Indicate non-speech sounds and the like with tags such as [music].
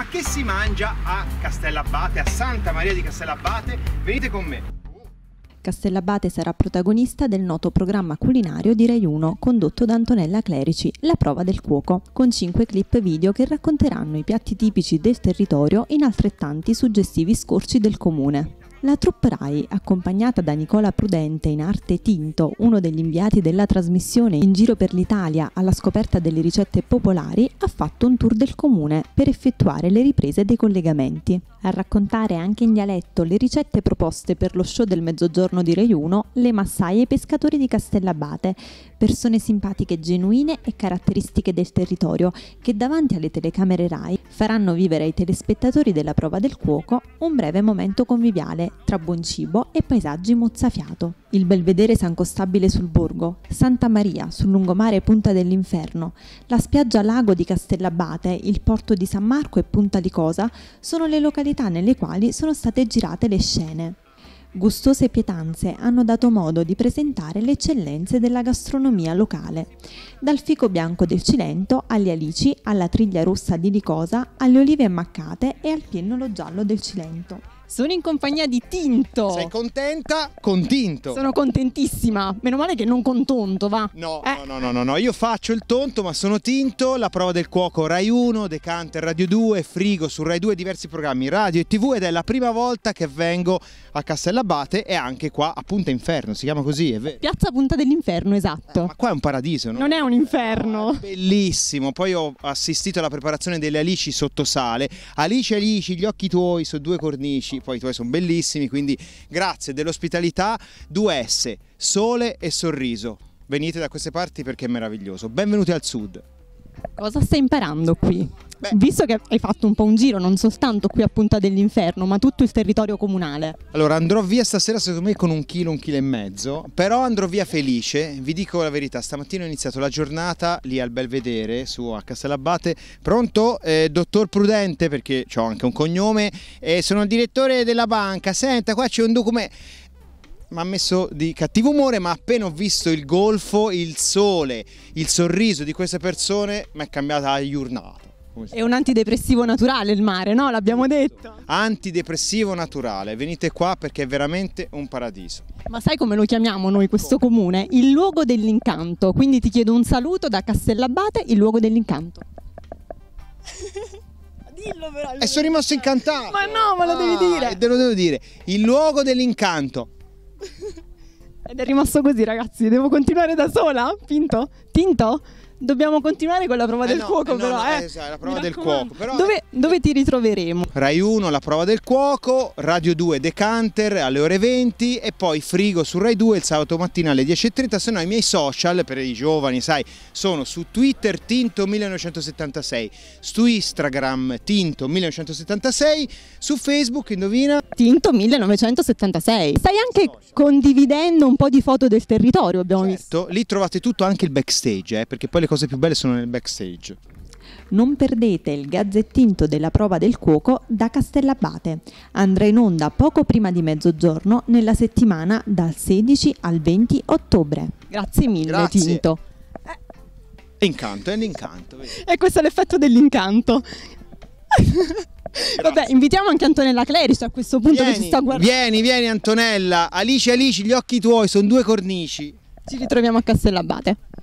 ma che si mangia a Castellabate, a Santa Maria di Castellabate? Venite con me! Castellabate sarà protagonista del noto programma culinario di Rai 1 condotto da Antonella Clerici, La prova del cuoco, con 5 clip video che racconteranno i piatti tipici del territorio in altrettanti suggestivi scorci del comune. La troupe RAI, accompagnata da Nicola Prudente in arte Tinto, uno degli inviati della trasmissione in giro per l'Italia alla scoperta delle ricette popolari, ha fatto un tour del comune per effettuare le riprese dei collegamenti. A raccontare anche in dialetto le ricette proposte per lo show del mezzogiorno di Rai 1, le massaie e i pescatori di Castellabate, persone simpatiche, genuine e caratteristiche del territorio, che davanti alle telecamere RAI faranno vivere ai telespettatori della prova del cuoco un breve momento conviviale tra buon cibo e paesaggi mozzafiato. Il belvedere San Costabile sul Borgo, Santa Maria sul lungomare Punta dell'Inferno, la spiaggia Lago di Castellabate, il porto di San Marco e Punta di Cosa sono le località nelle quali sono state girate le scene. Gustose pietanze hanno dato modo di presentare le eccellenze della gastronomia locale, dal fico bianco del Cilento agli alici, alla triglia rossa di Licosa, alle olive ammaccate e al piennolo giallo del Cilento. Sono in compagnia di Tinto. Sei contenta? Con Tinto. Sono contentissima. Meno male che non con Tonto, va. No, eh. no, no, no, no, io faccio il tonto, ma sono Tinto. La prova del cuoco Rai 1, Decanter Radio 2, Frigo su Rai 2, diversi programmi radio e TV ed è la prima volta che vengo a Castellabate e anche qua a Punta Inferno, si chiama così, è vero? Piazza Punta dell'Inferno, esatto. Eh, ma qua è un paradiso, no? Non è un inferno. No, è bellissimo. Poi ho assistito alla preparazione delle alici sottosale. Alici, alici, gli occhi tuoi su due cornici poi i tuoi sono bellissimi, quindi grazie dell'ospitalità. 2S, sole e sorriso. Venite da queste parti perché è meraviglioso. Benvenuti al sud. Cosa stai imparando qui? Beh. Visto che hai fatto un po' un giro, non soltanto qui a Punta dell'Inferno, ma tutto il territorio comunale. Allora, andrò via stasera secondo me con un chilo, un chilo e mezzo, però andrò via felice. Vi dico la verità, stamattina ho iniziato la giornata lì al Belvedere, su a Castellabate. Pronto? Eh, dottor Prudente, perché ho anche un cognome, eh, sono il direttore della banca. Senta, qua c'è un documento mi ha messo di cattivo umore, ma appena ho visto il golfo, il sole, il sorriso di queste persone, mi è cambiata la giornata. È un antidepressivo naturale il mare, no? L'abbiamo detto. Antidepressivo naturale, venite qua perché è veramente un paradiso. Ma sai come lo chiamiamo noi questo comune? Il luogo dell'incanto, quindi ti chiedo un saluto da Castellabate, il luogo dell'incanto. [laughs] Dillo però. E sono rimasto incantato. Ma no, ma lo ah, devi dire. Te lo devo dire. Il luogo dell'incanto. Ed è rimasto così ragazzi, devo continuare da sola? Pinto? Tinto? Dobbiamo continuare con la prova eh del no, cuoco, eh no, però. No, eh. eh esatto, la prova del cuoco. Però dove, eh, dove, ti ritroveremo? Rai 1, la prova del cuoco, Radio 2, Decanter alle ore 20 e poi Frigo su Rai 2 il sabato mattina alle 10.30. Se no, i miei social per i giovani, sai, sono su Twitter Tinto1976, su Instagram Tinto1976, su Facebook, indovina? Tinto1976. Stai anche social. condividendo un po' di foto del territorio, abbiamo certo, visto. Lì trovate tutto, anche il backstage, eh, perché poi le cose più belle sono nel backstage. Non perdete il gazzettinto della prova del cuoco da Castellabate. Andrà in onda poco prima di mezzogiorno nella settimana dal 16 al 20 ottobre. Grazie mille Grazie. Tinto. Eh. Incanto, è l'incanto. E questo è l'effetto dell'incanto. Vabbè, invitiamo anche Antonella Clerici a questo punto vieni, che ci sta guardando. Vieni, vieni Antonella. Alice, Alice, gli occhi tuoi sono due cornici. Ci ritroviamo a Castellabate.